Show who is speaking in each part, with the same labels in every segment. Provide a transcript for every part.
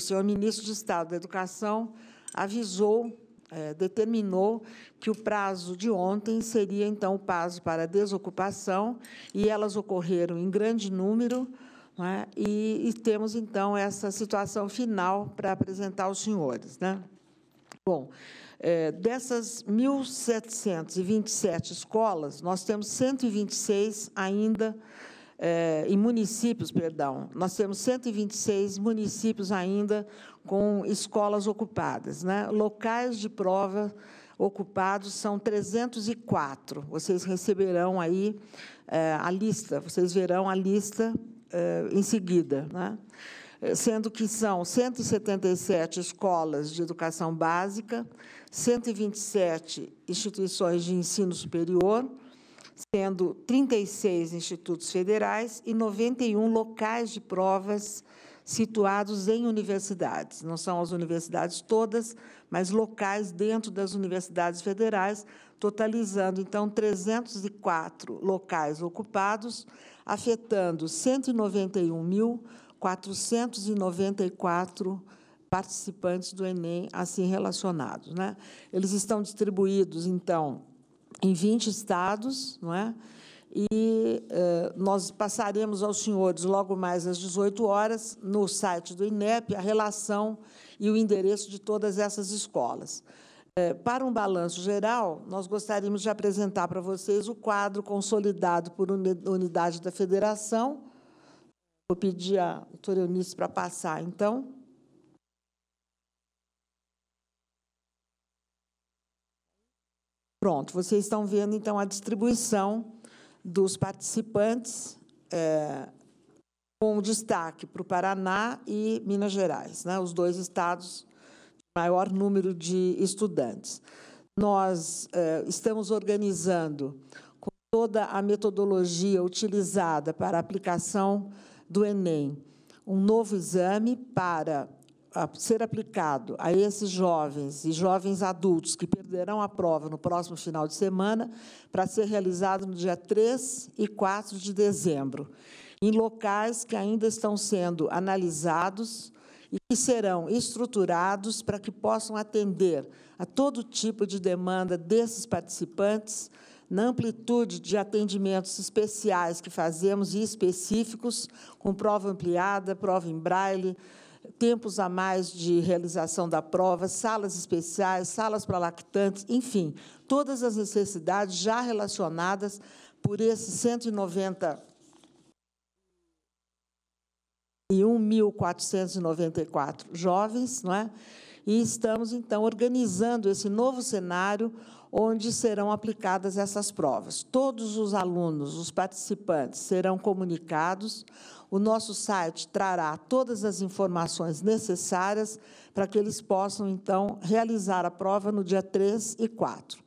Speaker 1: o senhor ministro de Estado da Educação avisou, é, determinou que o prazo de ontem seria, então, o prazo para desocupação, e elas ocorreram em grande número, é? e, e, temos, então, essa situação final para apresentar aos senhores. Né? Bom, é, dessas 1.727 escolas, nós temos 126 ainda eh, em municípios, perdão, nós temos 126 municípios ainda com escolas ocupadas. Né? Locais de prova ocupados são 304. Vocês receberão aí eh, a lista, vocês verão a lista eh, em seguida. Né? sendo que são 177 escolas de educação básica, 127 instituições de ensino superior, tendo 36 institutos federais e 91 locais de provas situados em universidades. Não são as universidades todas, mas locais dentro das universidades federais, totalizando então 304 locais ocupados, afetando 191.494 participantes do Enem assim relacionados. Né? Eles estão distribuídos, então, em 20 estados, não é? E eh, nós passaremos aos senhores, logo mais às 18 horas, no site do INEP, a relação e o endereço de todas essas escolas. Eh, para um balanço geral, nós gostaríamos de apresentar para vocês o quadro consolidado por unidade da federação. Vou pedir a doutora Eunice para passar, então. Pronto, vocês estão vendo então a distribuição dos participantes é, com destaque para o Paraná e Minas Gerais, né? os dois estados de maior número de estudantes. Nós é, estamos organizando com toda a metodologia utilizada para a aplicação do Enem um novo exame para a ser aplicado a esses jovens e jovens adultos que perderão a prova no próximo final de semana, para ser realizado no dia 3 e 4 de dezembro, em locais que ainda estão sendo analisados e que serão estruturados para que possam atender a todo tipo de demanda desses participantes, na amplitude de atendimentos especiais que fazemos e específicos, com prova ampliada, prova em braille, tempos a mais de realização da prova, salas especiais, salas para lactantes, enfim, todas as necessidades já relacionadas por esses 190 e 1.494 jovens, não é? E estamos, então, organizando esse novo cenário onde serão aplicadas essas provas. Todos os alunos, os participantes, serão comunicados. O nosso site trará todas as informações necessárias para que eles possam, então, realizar a prova no dia 3 e 4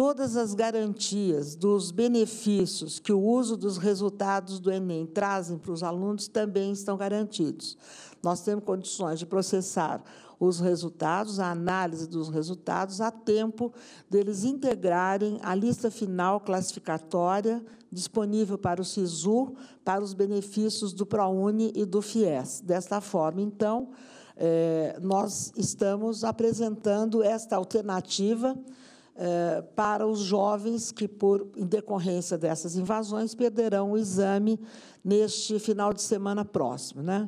Speaker 1: todas as garantias dos benefícios que o uso dos resultados do Enem trazem para os alunos também estão garantidos. Nós temos condições de processar os resultados, a análise dos resultados, a tempo deles integrarem a lista final classificatória disponível para o SISU, para os benefícios do ProUni e do FIES. Desta forma, então, é, nós estamos apresentando esta alternativa é, para os jovens que, por em decorrência dessas invasões, perderão o exame neste final de semana próximo. Né?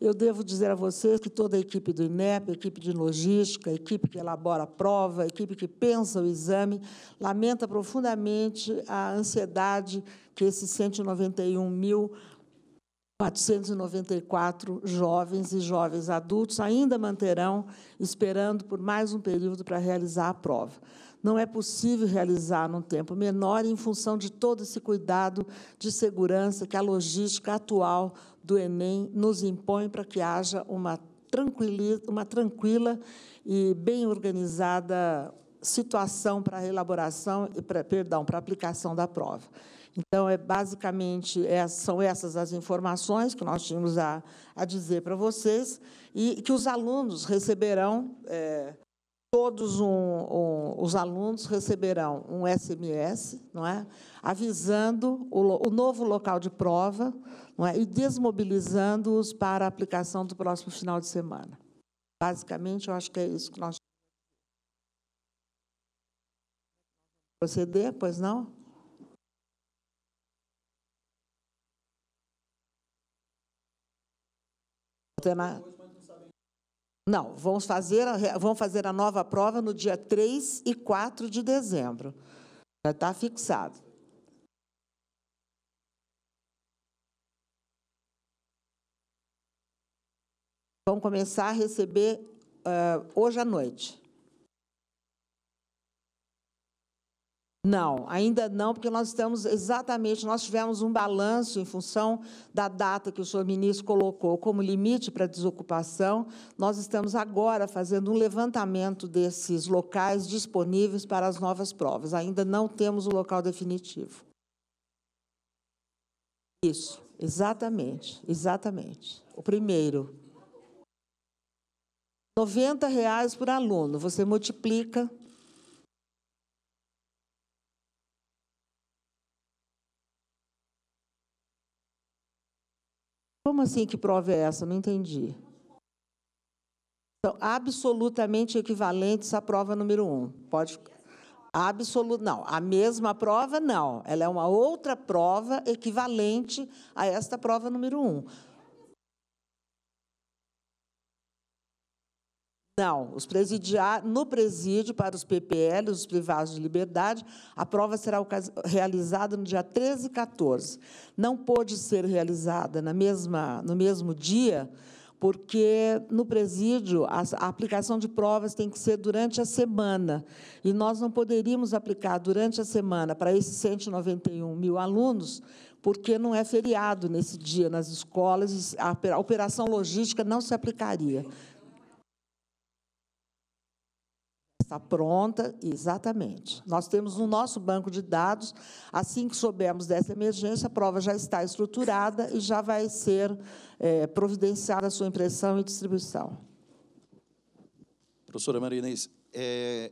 Speaker 1: Eu devo dizer a vocês que toda a equipe do INEP, a equipe de logística, a equipe que elabora a prova, a equipe que pensa o exame, lamenta profundamente a ansiedade que esses 191.494 jovens e jovens adultos ainda manterão esperando por mais um período para realizar a prova. Não é possível realizar num tempo menor em função de todo esse cuidado de segurança que a logística atual do Enem nos impõe para que haja uma, uma tranquila e bem organizada situação para a elaboração e para, perdão, para a aplicação da prova. Então, é basicamente é, são essas as informações que nós tínhamos a, a dizer para vocês e que os alunos receberão, é, todos um, um, os alunos receberão um SMS, não é? avisando o, o novo local de prova, é? e desmobilizando-os para a aplicação do próximo final de semana. Basicamente, eu acho que é isso que nós proceder, pois não? Não, vamos fazer, vamos fazer a nova prova no dia 3 e 4 de dezembro. Já está fixado. vão começar a receber uh, hoje à noite. Não, ainda não, porque nós estamos exatamente, nós tivemos um balanço em função da data que o senhor ministro colocou como limite para desocupação. Nós estamos agora fazendo um levantamento desses locais disponíveis para as novas provas. Ainda não temos o local definitivo. Isso, exatamente, exatamente. O primeiro, 90 reais por aluno. Você multiplica. Como assim que prova é essa? Não entendi. Então, absolutamente equivalentes à prova número um. Pode. Absoluto, não. A mesma prova, não. Ela é uma outra prova equivalente a esta prova número um. Não, os presidiários, no presídio para os PPL, os privados de liberdade, a prova será realizada no dia 13 e 14. Não pôde ser realizada na mesma, no mesmo dia, porque no presídio a, a aplicação de provas tem que ser durante a semana. E nós não poderíamos aplicar durante a semana para esses 191 mil alunos, porque não é feriado nesse dia nas escolas, a operação logística não se aplicaria. Está pronta, exatamente. Nós temos no nosso banco de dados, assim que soubermos dessa emergência, a prova já está estruturada e já vai ser é, providenciada a sua impressão e distribuição.
Speaker 2: Professora Maria Inês, é,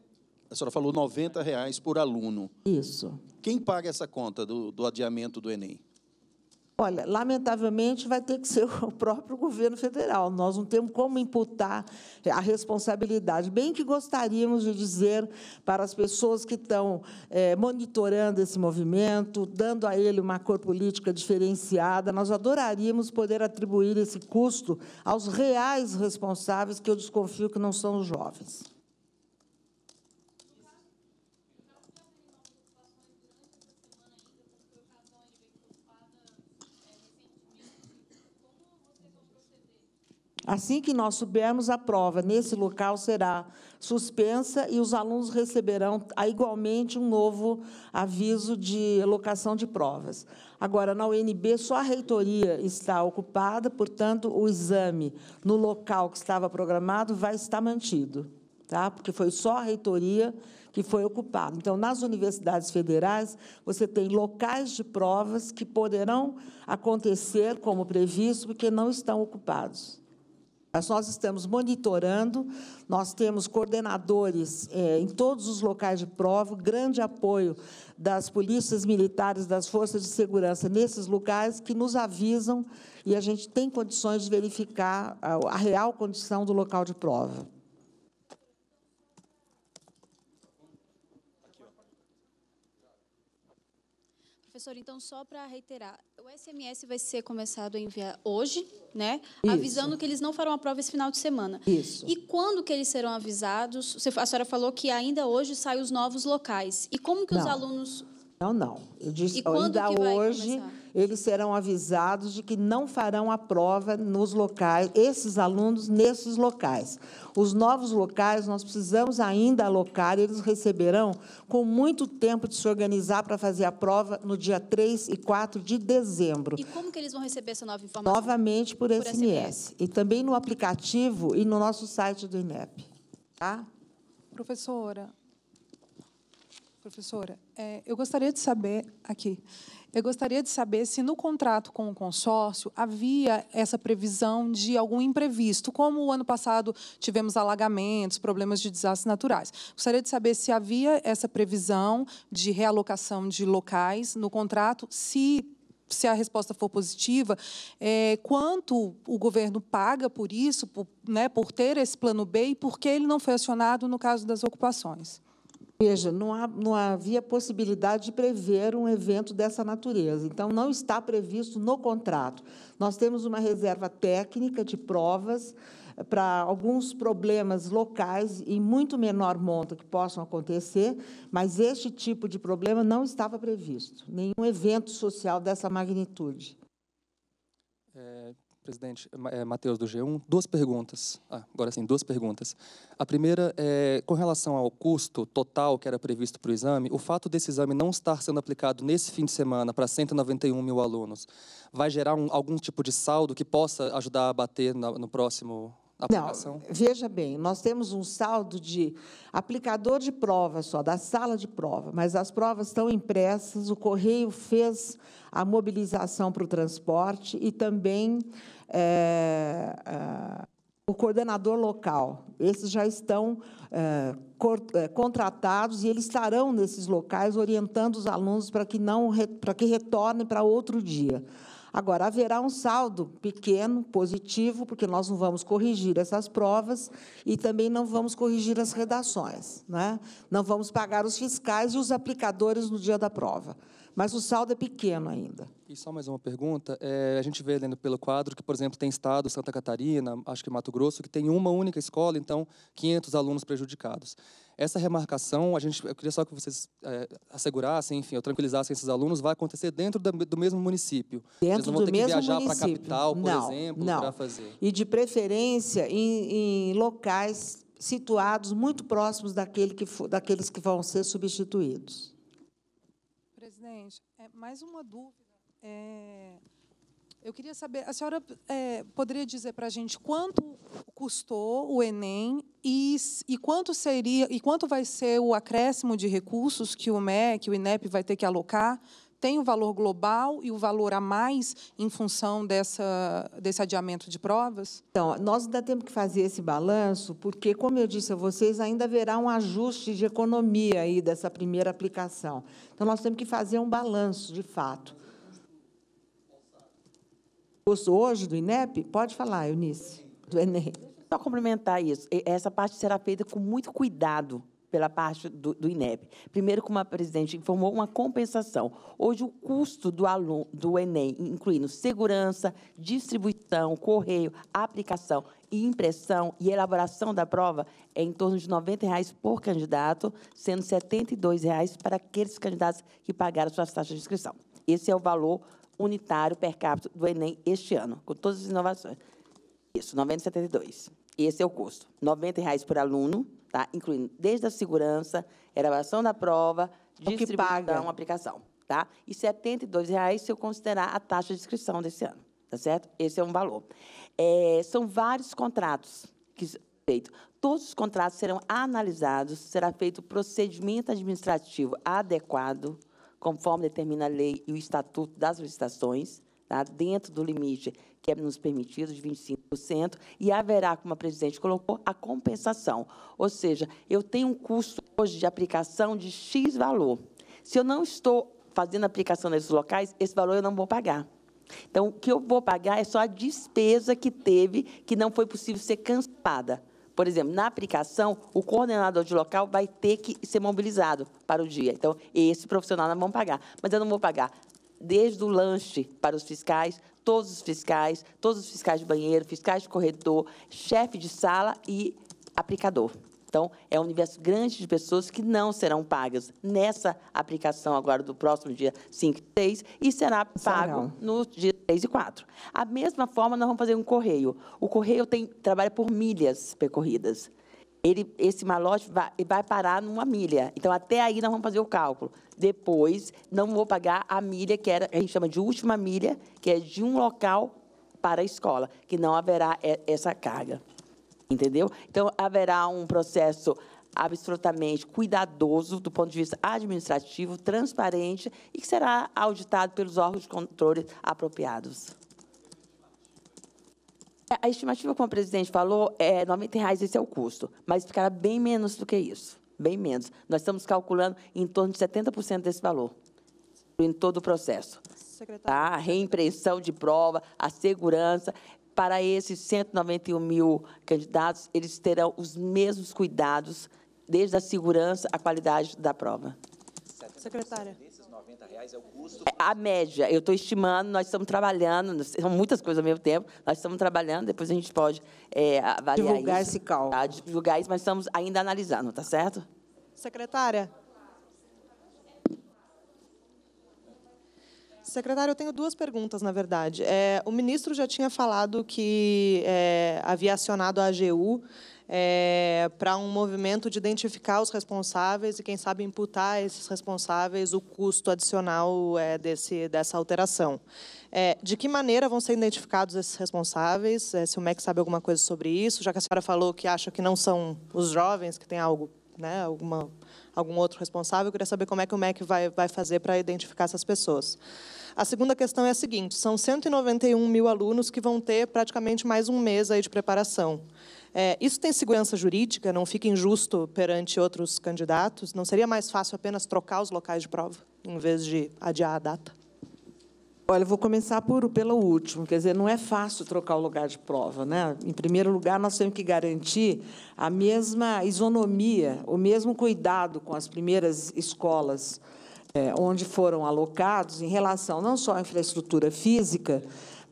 Speaker 2: a senhora falou R$ reais por aluno. Isso. Quem paga essa conta do, do adiamento do Enem?
Speaker 1: Olha, lamentavelmente vai ter que ser o próprio governo federal. Nós não temos como imputar a responsabilidade. Bem que gostaríamos de dizer para as pessoas que estão é, monitorando esse movimento, dando a ele uma cor política diferenciada, nós adoraríamos poder atribuir esse custo aos reais responsáveis, que eu desconfio que não são os jovens. Assim que nós soubermos, a prova nesse local será suspensa e os alunos receberão ah, igualmente um novo aviso de locação de provas. Agora, na UNB, só a reitoria está ocupada, portanto, o exame no local que estava programado vai estar mantido, tá? porque foi só a reitoria que foi ocupada. Então, nas universidades federais, você tem locais de provas que poderão acontecer como previsto, porque não estão ocupados. Mas nós estamos monitorando, nós temos coordenadores é, em todos os locais de prova, grande apoio das polícias militares, das forças de segurança nesses lugares que nos avisam e a gente tem condições de verificar a, a real condição do local de prova.
Speaker 3: Professor, então só para reiterar, o SMS vai ser começado a enviar hoje, né? Isso. Avisando que eles não farão a prova esse final de semana. Isso. E quando que eles serão avisados? A senhora falou que ainda hoje saem os novos locais. E como que não. os alunos
Speaker 1: não, não. Eu disse, ainda hoje começar? eles serão avisados de que não farão a prova nos locais, esses alunos nesses locais. Os novos locais nós precisamos ainda alocar, eles receberão com muito tempo de se organizar para fazer a prova no dia 3 e 4 de dezembro. E
Speaker 3: como que eles vão receber essa nova informação? Novamente por, por SMS. SMS.
Speaker 1: E também no aplicativo e no nosso site do INEP. Tá?
Speaker 3: Professora,
Speaker 2: professora, é, eu gostaria de saber aqui. Eu gostaria de saber se no contrato com o consórcio havia essa previsão de algum imprevisto, como o ano passado tivemos alagamentos, problemas de desastres naturais. Gostaria de saber se havia essa previsão de realocação de locais no contrato, se se a resposta for positiva, é, quanto o governo paga por isso, por, né, por ter
Speaker 1: esse plano B e por que ele não foi acionado no caso das ocupações? Veja, não, há, não havia possibilidade de prever um evento dessa natureza. Então, não está previsto no contrato. Nós temos uma reserva técnica de provas eh, para alguns problemas locais em muito menor monta que possam acontecer, mas este tipo de problema não estava previsto, nenhum evento social dessa magnitude
Speaker 4: presidente é, eh, eh, Matheus do G1. Duas perguntas. Ah, agora sim, duas perguntas. A primeira é com relação ao custo total que era previsto para o exame. O fato desse exame não estar sendo aplicado nesse fim de semana para 191 mil alunos vai gerar um, algum tipo de saldo que possa ajudar a bater no próximo
Speaker 1: não, veja bem, nós temos um saldo de aplicador de prova só, da sala de prova, mas as provas estão impressas, o Correio fez a mobilização para o transporte e também é, é, o coordenador local. Esses já estão é, contratados e eles estarão nesses locais orientando os alunos para que, não, para que retornem para outro dia. Agora, haverá um saldo pequeno, positivo, porque nós não vamos corrigir essas provas e também não vamos corrigir as redações. Né? Não vamos pagar os fiscais e os aplicadores no dia da prova. Mas o saldo é pequeno ainda.
Speaker 4: E só mais uma pergunta. É, a gente vê lendo pelo quadro que, por exemplo, tem estado, Santa Catarina, acho que Mato Grosso, que tem uma única escola, então 500 alunos prejudicados. Essa remarcação, a gente, eu queria só que vocês é, assegurassem, enfim, eu tranquilizassem esses alunos, vai acontecer dentro da, do mesmo município. Dentro Eles não vão do ter mesmo que viajar para a capital, por não, exemplo, para fazer.
Speaker 1: E de preferência em, em locais situados muito próximos daquele que for, daqueles que vão ser substituídos.
Speaker 2: Presidente, é, mais uma dúvida. É eu queria saber, a senhora é, poderia dizer para a gente quanto custou o Enem e, e quanto seria e quanto vai ser o acréscimo de recursos que o MEC, o INEP vai ter que alocar? Tem o valor global e o valor a mais
Speaker 1: em função dessa, desse adiamento de provas? Então, nós ainda temos que fazer esse balanço, porque, como eu disse a vocês, ainda haverá um ajuste de economia aí dessa primeira aplicação. Então, nós temos que fazer um balanço, de fato
Speaker 5: curso hoje do INEP? Pode falar, Eunice, do Enem. Só complementar isso. Essa parte será feita com muito cuidado pela parte do, do, INEP. Primeiro, como a presidente informou, uma compensação. Hoje, o custo do aluno do Enem, incluindo segurança, distribuição, correio, aplicação e impressão e elaboração da prova, é em torno de R$ 90 reais por candidato, sendo R$ 72 reais para aqueles candidatos que pagaram suas taxas de inscrição. Esse é o valor unitário per capita do Enem este ano, com todas as inovações. Isso, R$ 90,72. Esse é o custo. R$ 90,00 por aluno, tá? incluindo desde a segurança, elaboração da prova, é distribuição, aplicação. Tá? E R$ 72,00 se eu considerar a taxa de inscrição desse ano. Tá certo? Esse é um valor. É, são vários contratos que feito. Todos os contratos serão analisados, será feito procedimento administrativo adequado conforme determina a lei e o estatuto das licitações, tá? dentro do limite que é nos permitido de 25%, e haverá, como a presidente colocou, a compensação. Ou seja, eu tenho um custo hoje de aplicação de X valor. Se eu não estou fazendo aplicação nesses locais, esse valor eu não vou pagar. Então, o que eu vou pagar é só a despesa que teve, que não foi possível ser cancelada. Por exemplo, na aplicação, o coordenador de local vai ter que ser mobilizado para o dia. Então, esse profissional não vão pagar. Mas eu não vou pagar desde o lanche para os fiscais, todos os fiscais, todos os fiscais de banheiro, fiscais de corredor, chefe de sala e aplicador. Então, é um universo grande de pessoas que não serão pagas nessa aplicação agora do próximo dia 5 e 6 e será é pago no dia 3 e 4. A mesma forma, nós vamos fazer um correio. O correio tem, trabalha por milhas percorridas. Ele, esse malote vai, vai parar numa milha. Então, até aí, nós vamos fazer o cálculo. Depois, não vou pagar a milha, que era, a gente chama de última milha, que é de um local para a escola, que não haverá é, essa carga entendeu? Então, haverá um processo absolutamente cuidadoso do ponto de vista administrativo, transparente e que será auditado pelos órgãos de controle apropriados. É, a estimativa, como a presidente falou, é R$ 90, reais, esse é o custo, mas ficará bem menos do que isso, bem menos. Nós estamos calculando em torno de 70% desse valor, em todo o processo. Tá? A reimpressão de prova, a segurança, para esses 191 mil candidatos, eles terão os mesmos cuidados, desde a segurança à qualidade da prova. Secretária. A média, eu estou estimando, nós estamos trabalhando, são muitas coisas ao mesmo tempo, nós estamos trabalhando, depois a gente pode é, avaliar divulgar isso. Divulgar esse cálculo. Tá? Divulgar isso, mas estamos ainda analisando, tá certo? Secretária. Secretário, eu tenho duas perguntas, na verdade.
Speaker 6: É, o ministro já tinha falado que é, havia acionado a AGU é, para um movimento de identificar os responsáveis e, quem sabe, imputar a esses responsáveis o custo adicional é, desse, dessa alteração. É, de que maneira vão ser identificados esses responsáveis? É, se o MEC sabe alguma coisa sobre isso, já que a senhora falou que acha que não são os jovens que têm algo, né, alguma algum outro responsável. Eu queria saber como é que o MEC vai, vai fazer para identificar essas pessoas. A segunda questão é a seguinte: são 191 mil alunos que vão ter praticamente mais um mês aí de preparação. É, isso tem segurança jurídica? Não fica injusto perante outros candidatos? Não seria mais fácil apenas trocar
Speaker 1: os locais de prova, em vez de adiar a data? Olha, vou começar por, pelo último. Quer dizer, não é fácil trocar o lugar de prova. Né? Em primeiro lugar, nós temos que garantir a mesma isonomia, o mesmo cuidado com as primeiras escolas é, onde foram alocados em relação não só à infraestrutura física,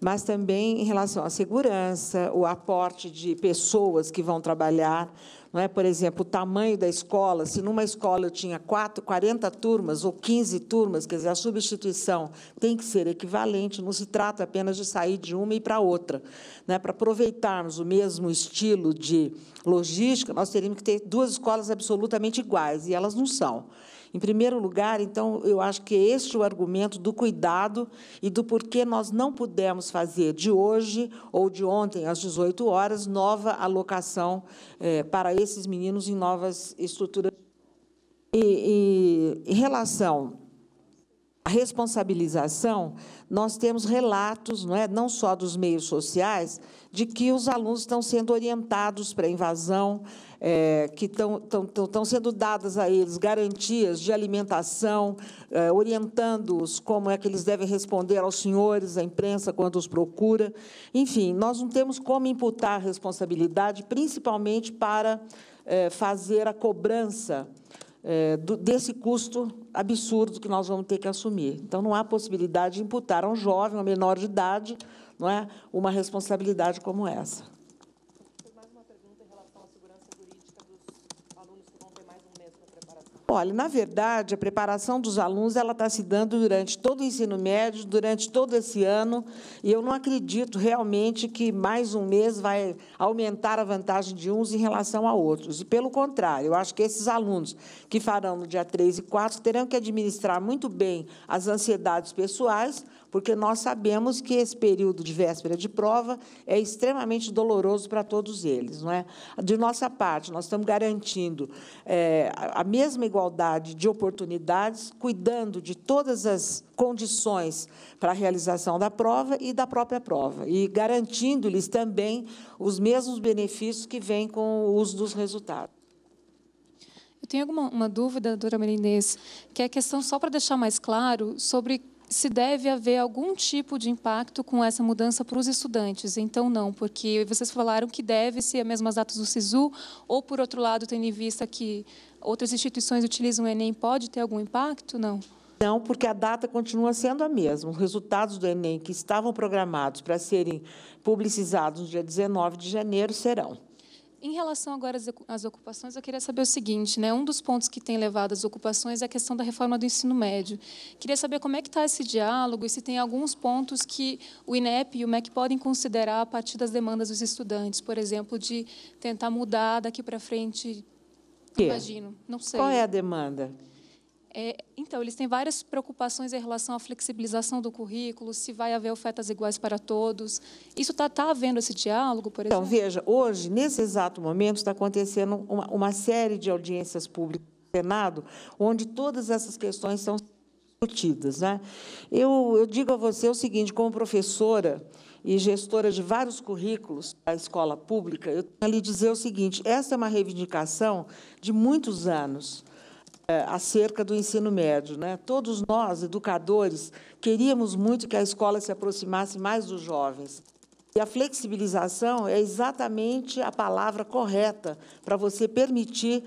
Speaker 1: mas também em relação à segurança, o aporte de pessoas que vão trabalhar não é? Por exemplo, o tamanho da escola, se numa escola eu tinha quatro 40 turmas ou 15 turmas, quer dizer, a substituição tem que ser equivalente, não se trata apenas de sair de uma e para outra. Né? Para aproveitarmos o mesmo estilo de logística, nós teríamos que ter duas escolas absolutamente iguais, e elas não são. Em primeiro lugar, então, eu acho que este é o argumento do cuidado e do porquê nós não pudemos fazer de hoje ou de ontem, às 18 horas, nova alocação eh, para esses meninos em novas estruturas. E, e em relação à responsabilização, nós temos relatos, não, é, não só dos meios sociais, de que os alunos estão sendo orientados para a invasão, é, que estão sendo dadas a eles garantias de alimentação, é, orientando-os como é que eles devem responder aos senhores, à imprensa, quando os procura. Enfim, nós não temos como imputar responsabilidade, principalmente para é, fazer a cobrança é, do, desse custo absurdo que nós vamos ter que assumir. Então, não há possibilidade de imputar a um jovem, a um menor de idade, não é, uma responsabilidade como essa. Olha, na verdade, a preparação dos alunos ela está se dando durante todo o ensino médio, durante todo esse ano, e eu não acredito realmente que mais um mês vai aumentar a vantagem de uns em relação a outros. E, pelo contrário, eu acho que esses alunos que farão no dia 3 e 4 terão que administrar muito bem as ansiedades pessoais, porque nós sabemos que esse período de véspera de prova é extremamente doloroso para todos eles. Não é? De nossa parte, nós estamos garantindo é, a mesma igualdade de oportunidades, cuidando de todas as condições para a realização da prova e da própria prova, e garantindo-lhes também os mesmos benefícios que vêm com o uso dos resultados.
Speaker 3: Eu tenho alguma uma dúvida, doutora Merindez, que é a questão, só para deixar mais claro, sobre se deve haver algum tipo de impacto com essa mudança para os estudantes. Então, não, porque vocês falaram que deve ser as mesmas datas do SISU, ou, por outro lado, tendo em vista que outras instituições utilizam o Enem, pode ter algum impacto? Não.
Speaker 1: Não, porque a data continua sendo a mesma. Os resultados do Enem que estavam programados para serem publicizados no dia 19 de janeiro serão.
Speaker 3: Em relação agora às ocupações, eu queria saber o seguinte, né? Um dos pontos que tem levado às ocupações é a questão da reforma do ensino médio. Queria saber como é que está esse diálogo e se tem alguns pontos que o INEP e o MEC podem considerar a partir das demandas dos estudantes, por exemplo, de tentar mudar daqui para frente.
Speaker 1: Que? Imagino, não sei. Qual é a demanda?
Speaker 3: É, então, eles têm várias preocupações em relação à flexibilização do currículo, se vai haver ofertas iguais para todos. Isso está tá havendo esse diálogo, por então, exemplo?
Speaker 1: Então, veja, hoje, nesse exato momento, está acontecendo uma, uma série de audiências públicas no Senado, onde todas essas questões são discutidas. Né? Eu, eu digo a você o seguinte, como professora, e gestora de vários currículos da escola pública, eu tenho que lhe dizer o seguinte: essa é uma reivindicação de muitos anos. Eh, acerca do ensino médio. Né? Todos nós, educadores, queríamos muito que a escola se aproximasse mais dos jovens. E a flexibilização é exatamente a palavra correta para você permitir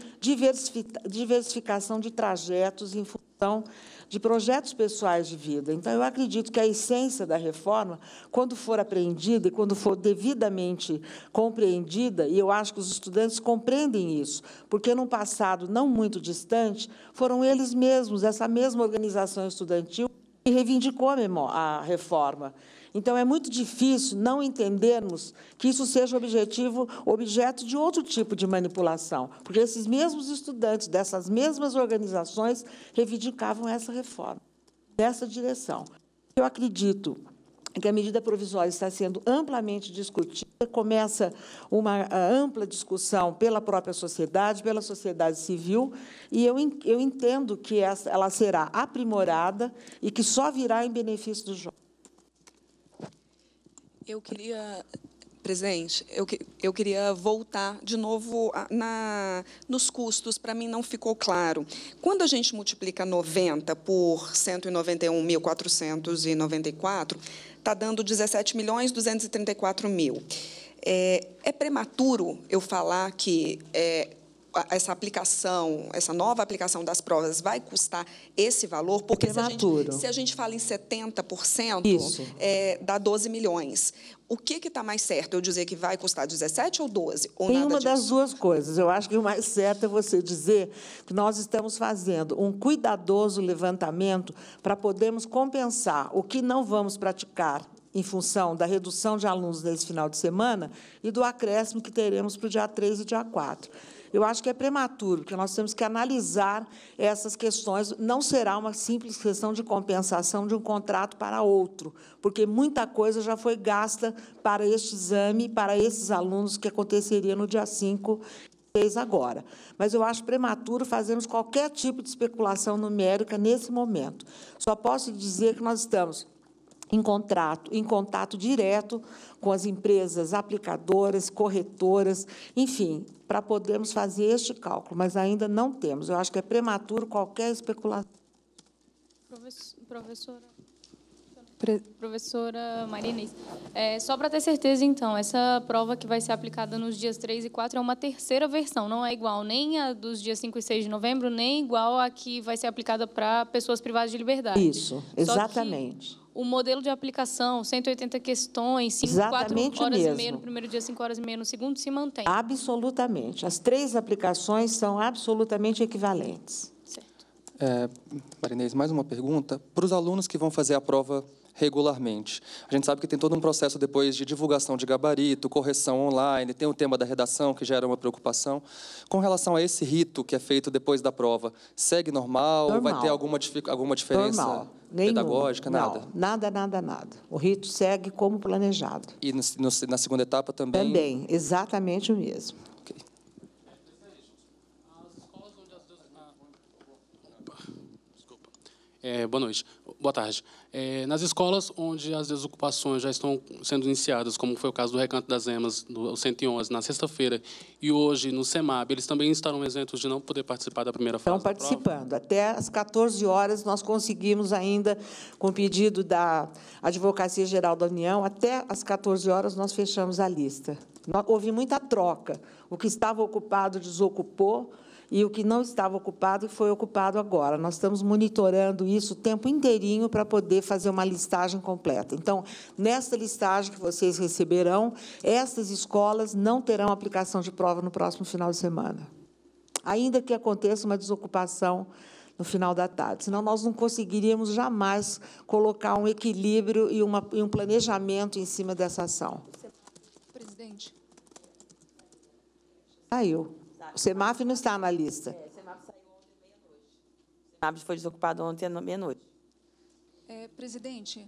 Speaker 1: diversificação de trajetos em função de projetos pessoais de vida. Então, eu acredito que a essência da reforma, quando for apreendida e quando for devidamente compreendida, e eu acho que os estudantes compreendem isso, porque num passado não muito distante, foram eles mesmos, essa mesma organização estudantil, que reivindicou a reforma. Então é muito difícil não entendermos que isso seja objetivo, objeto de outro tipo de manipulação, porque esses mesmos estudantes dessas mesmas organizações reivindicavam essa reforma, nessa direção. Eu acredito que a medida provisória está sendo amplamente discutida, começa uma ah, ampla discussão pela própria sociedade, pela sociedade civil, e eu, eu entendo que ela será aprimorada e que só virá em benefício dos jovens.
Speaker 3: Eu queria presidente, eu, eu queria voltar de novo na, nos custos, para mim não ficou claro. Quando a gente multiplica 90 por 191.494, está dando 17
Speaker 1: milhões 234 mil. É, é prematuro eu falar que é, essa aplicação, essa nova aplicação das provas vai custar esse valor? Porque é se a, gente, se a gente fala em 70%, Isso. É, dá 12
Speaker 3: milhões. O que está mais certo? Eu dizer que vai custar 17 ou 12? Ou nada uma disso? das
Speaker 1: duas coisas. Eu acho que o mais certo é você dizer que nós estamos fazendo um cuidadoso levantamento para podermos compensar o que não vamos praticar em função da redução de alunos nesse final de semana e do acréscimo que teremos para o dia 3 e dia 4. Eu acho que é prematuro, porque nós temos que analisar essas questões. Não será uma simples questão de compensação de um contrato para outro, porque muita coisa já foi gasta para este exame, para esses alunos que aconteceria no dia 5 fez agora. Mas eu acho prematuro fazermos qualquer tipo de especulação numérica nesse momento. Só posso dizer que nós estamos em contrato, em contato direto com as empresas aplicadoras, corretoras, enfim, para podermos fazer este cálculo, mas ainda não temos. Eu acho que é prematuro qualquer especulação.
Speaker 3: Professora, professora Marinês, é, só para ter certeza, então, essa prova que vai ser aplicada nos dias 3 e 4 é uma terceira versão, não é igual nem a dos dias 5 e 6 de novembro, nem igual a que vai ser aplicada para pessoas privadas de liberdade. Isso, exatamente o modelo de aplicação, 180 questões, 5, Exatamente 4 horas mesmo. e meia no primeiro dia, 5 horas e meia no segundo, se mantém?
Speaker 1: Absolutamente. As três aplicações são absolutamente equivalentes. Certo.
Speaker 4: É, Marinês, mais uma pergunta. Para os alunos que vão fazer a prova regularmente. A gente sabe que tem todo um processo depois de divulgação de gabarito, correção online, tem o tema da redação que gera uma preocupação. Com relação a esse rito que é feito depois da prova, segue normal? normal. Vai ter alguma, alguma diferença? Normal. Pedagógica, Nenhum. nada? Não,
Speaker 1: nada, nada, nada. O rito segue como
Speaker 4: planejado. E no, no, na segunda etapa também? Também,
Speaker 1: exatamente o mesmo.
Speaker 4: É, boa noite. Boa tarde. É, nas escolas onde as desocupações já estão sendo iniciadas, como foi o caso do Recanto das Emas, do 111, na sexta-feira, e hoje no SEMAB, eles também estarão isentos de não poder participar da primeira fase. Estão participando.
Speaker 1: Até às 14 horas, nós conseguimos ainda, com pedido da Advocacia Geral da União, até às 14 horas nós fechamos a lista. Houve muita troca. O que estava ocupado desocupou, e o que não estava ocupado foi ocupado agora. Nós estamos monitorando isso o tempo inteirinho para poder fazer uma listagem completa. Então, nesta listagem que vocês receberão, estas escolas não terão aplicação de prova no próximo final de semana. Ainda que aconteça uma desocupação no final da tarde. Senão, nós não conseguiríamos jamais colocar um equilíbrio e, uma, e um planejamento em cima dessa ação.
Speaker 3: Presidente.
Speaker 1: Saiu.
Speaker 5: Ah,
Speaker 3: o CEMAF não está na lista. É, o CEMAF saiu ontem
Speaker 5: meia-noite. O CEMAF foi desocupado ontem à meia-noite.
Speaker 3: É, presidente.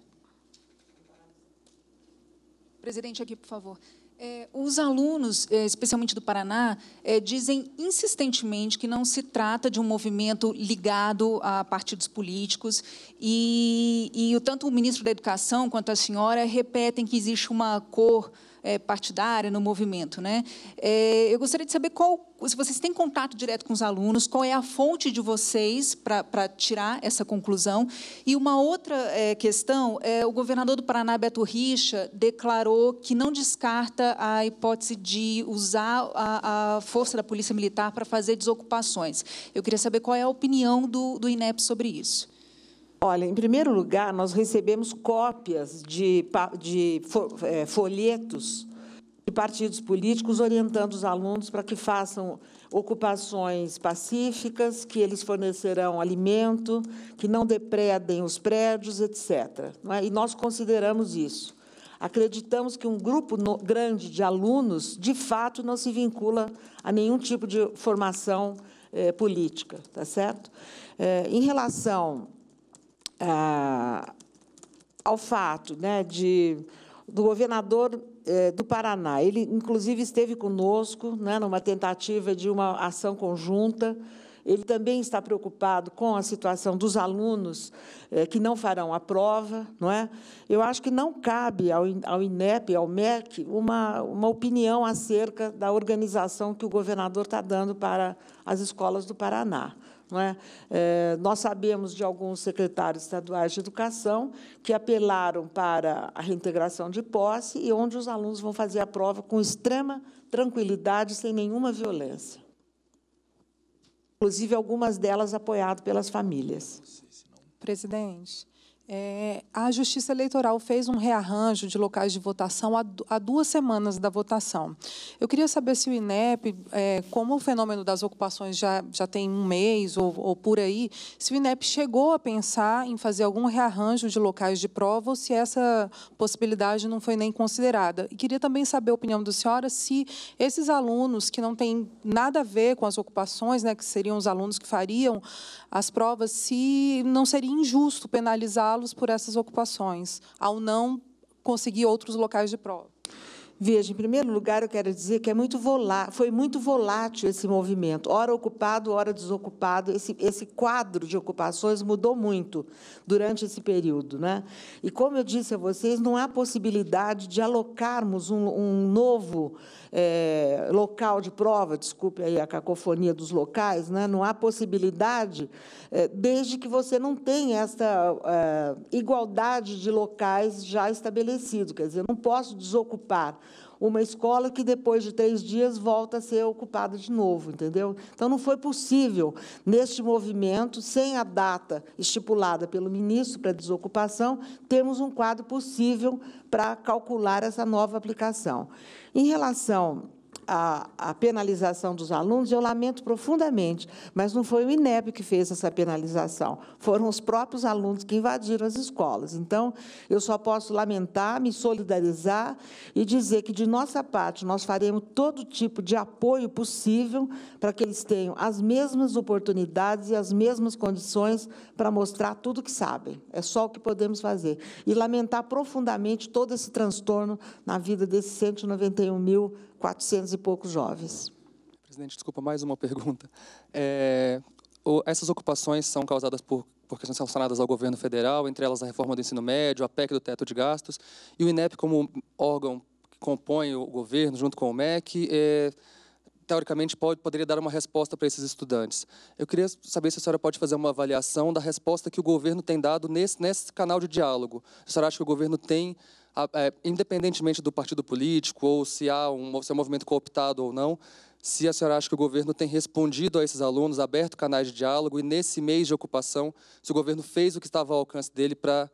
Speaker 3: Presidente, aqui, por favor. É, os alunos, é, especialmente do Paraná, é, dizem insistentemente que não se trata de um movimento ligado a partidos políticos e, e tanto o ministro da Educação quanto a senhora repetem que existe uma cor é, partidária no movimento. Né? É, eu gostaria de saber qual, se vocês têm contato direto com os alunos, qual é a fonte de vocês para tirar essa conclusão. E uma outra é, questão, é, o governador do Paraná, Beto Richa, declarou que não descarta a hipótese de usar a, a força
Speaker 1: da Polícia Militar para fazer desocupações. Eu queria saber qual é a opinião do, do INEP sobre isso. Olha, em primeiro lugar, nós recebemos cópias de, de é, folhetos de partidos políticos orientando os alunos para que façam ocupações pacíficas, que eles fornecerão alimento, que não depredem os prédios, etc. É? E nós consideramos isso. Acreditamos que um grupo grande de alunos, de fato, não se vincula a nenhum tipo de formação é, política, tá certo? em relação ah, ao fato né, de, do governador eh, do Paraná. Ele, inclusive, esteve conosco né, numa tentativa de uma ação conjunta. Ele também está preocupado com a situação dos alunos eh, que não farão a prova, não é? Eu acho que não cabe ao, ao INEP, ao MEC, uma, uma opinião acerca da organização que o governador está dando para as escolas do Paraná. É? É, nós sabemos de alguns secretários estaduais de educação que apelaram para a reintegração de posse e onde os alunos vão fazer a prova com extrema tranquilidade, sem nenhuma violência. Inclusive, algumas delas apoiadas pelas famílias.
Speaker 2: Presidente, é, a Justiça Eleitoral fez um rearranjo de locais de votação há, duas semanas da votação. Eu queria saber se o INEP, é, como o fenômeno das ocupações já, já tem um mês ou, ou, por aí, se o INEP chegou a pensar em fazer algum rearranjo de locais de prova ou se essa possibilidade não foi nem considerada. E queria também saber a opinião da senhora se esses alunos que não têm nada a ver com as ocupações, né, que seriam os alunos que fariam as provas, se não seria injusto penalizá-los los por essas ocupações, ao não conseguir outros
Speaker 1: locais de prova. Veja, em primeiro lugar, eu quero dizer que é muito volátil, foi muito volátil esse movimento, hora ocupado, hora desocupado. Esse, esse quadro de ocupações mudou muito durante esse período. Né? E, como eu disse a vocês, não há possibilidade de alocarmos um, um novo é, local de prova, desculpe aí a cacofonia dos locais, né? não há possibilidade, é, desde que você não tenha esta é, igualdade de locais já estabelecido. Quer dizer, eu não posso desocupar uma escola que depois de três dias volta a ser ocupada de novo, entendeu? Então não foi possível, neste movimento, sem a data estipulada pelo ministro para desocupação, termos um quadro possível para calcular essa nova aplicação. Em relação a, a penalização dos alunos, eu lamento profundamente, mas não foi o INEP que fez essa penalização, foram os próprios alunos que invadiram as escolas. Então, eu só posso lamentar, me solidarizar e dizer que, de nossa parte, nós faremos todo tipo de apoio possível para que eles tenham as mesmas oportunidades e as mesmas condições para mostrar tudo o que sabem. É só o que podemos fazer. E lamentar profundamente todo esse transtorno na vida desses 191 mil 400 e poucos jovens.
Speaker 4: Presidente, desculpa, mais uma pergunta. É, o, essas ocupações são causadas por, por questões relacionadas ao governo federal, entre elas a reforma do ensino médio, a PEC do teto de gastos, e o INEP como órgão que compõe o governo junto com o MEC, é, teoricamente pode, poderia dar uma resposta para esses estudantes. Eu queria saber se a senhora pode fazer uma avaliação da resposta que o governo tem dado nesse, nesse canal de diálogo. A senhora acha que o governo tem é, independentemente do partido político ou se há um, se é um movimento cooptado ou não, se a senhora acha que o governo tem respondido a esses alunos, aberto canais de diálogo e nesse mês de ocupação, se o governo fez o que estava ao alcance dele para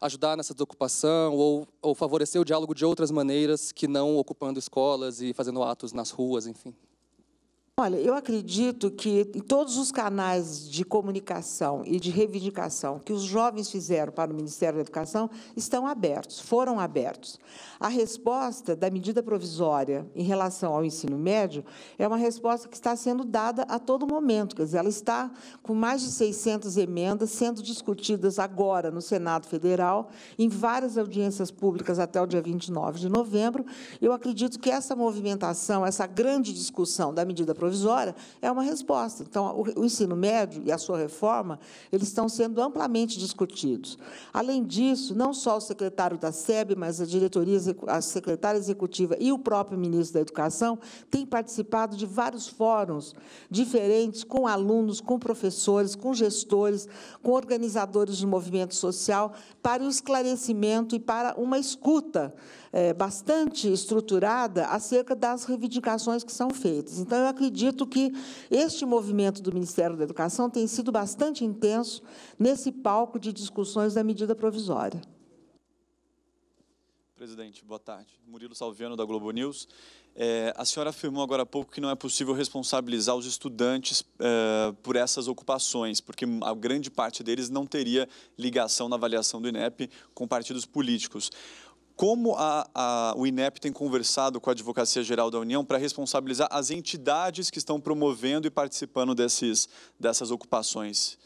Speaker 4: ajudar nessa desocupação ou, ou favorecer o diálogo de outras maneiras que não ocupando escolas e fazendo atos nas ruas, enfim.
Speaker 1: Olha, eu acredito que todos os canais de comunicação e de reivindicação que os jovens fizeram para o Ministério da Educação estão abertos, foram abertos. A resposta da medida provisória em relação ao ensino médio é uma resposta que está sendo dada a todo momento, quer dizer, ela está com mais de 600 emendas sendo discutidas agora no Senado Federal, em várias audiências públicas até o dia 29 de novembro. Eu acredito que essa movimentação, essa grande discussão da medida provisória, provisória é uma resposta. Então, o ensino médio e a sua reforma, eles estão sendo amplamente discutidos. Além disso, não só o secretário da SEB, mas a diretoria, a secretária executiva e o próprio ministro da Educação têm participado de vários fóruns diferentes com alunos, com professores, com gestores, com organizadores de movimento social, para o esclarecimento e para uma escuta é, bastante estruturada acerca das reivindicações que são feitas. Então, eu acredito que este movimento do Ministério da Educação tem sido bastante intenso nesse palco de discussões da medida provisória.
Speaker 6: Presidente, boa tarde. Murilo Salviano, da Globo News. É, a senhora afirmou agora há pouco que não é possível responsabilizar os estudantes é, por essas ocupações, porque a grande parte deles não teria ligação na avaliação do INEP com partidos políticos. Como a, a, o INEP tem conversado com a Advocacia Geral da União para responsabilizar as entidades que estão promovendo e participando desses, dessas ocupações?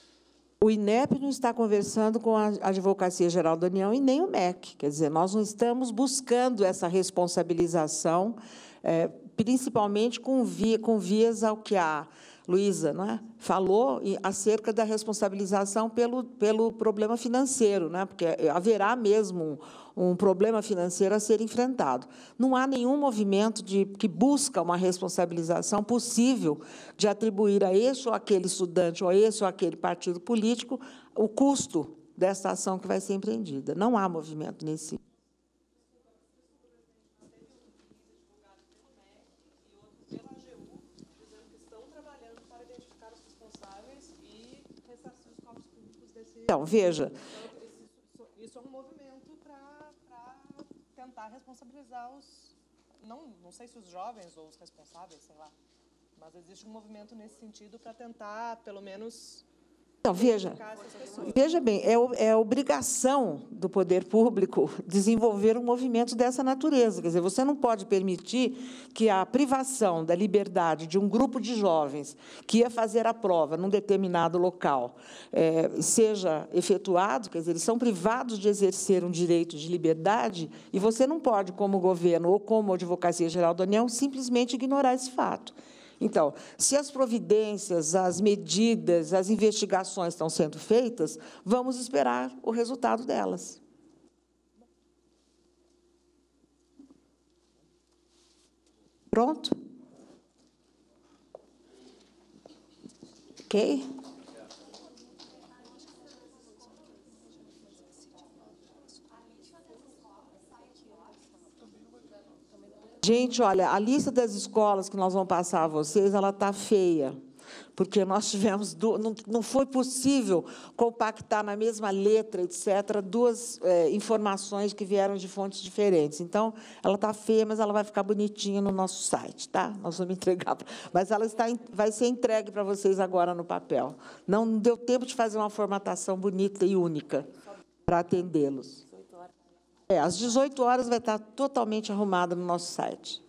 Speaker 1: O INEP não está conversando com a Advocacia Geral da União e nem o MEC. Quer dizer, nós não estamos buscando essa responsabilização, é, principalmente com, via, com vias ao que a Luísa é? falou acerca da responsabilização pelo, pelo problema financeiro, é, porque haverá mesmo um um problema financeiro a ser enfrentado. Não há nenhum movimento de, que busca uma responsabilização possível de atribuir a esse ou aquele estudante, ou a esse ou aquele partido político, o custo dessa ação que vai ser empreendida. Não há movimento nesse Então, veja,
Speaker 6: tentar responsabilizar os. Não, não sei se os jovens ou os responsáveis, sei lá. Mas existe um movimento nesse sentido para tentar, pelo menos, então, veja,
Speaker 1: veja bem, é, é obrigação do poder público desenvolver um movimento dessa natureza. Quer dizer, você não pode permitir que a privação da liberdade de um grupo de jovens que ia fazer a prova num determinado local é, seja efetuado, quer dizer, eles são privados de exercer um direito de liberdade e você não pode, como governo ou como Advocacia Geral da União, simplesmente ignorar esse fato. Então, se as providências, as medidas, as investigações estão sendo feitas, vamos esperar o resultado delas. Pronto? Ok? gente, olha, a lista das escolas que nós vamos passar a vocês, ela está feia, porque nós tivemos, do, não, não, foi possível compactar na mesma letra, etc., duas é, informações que vieram de fontes diferentes. Então, ela está feia, mas ela vai ficar bonitinha no nosso site, tá? Nós vamos entregar, mas ela está, vai ser entregue para vocês agora no papel. Não deu tempo de fazer uma formatação bonita e única para atendê-los. É, às 18 horas vai estar totalmente arrumada no nosso site.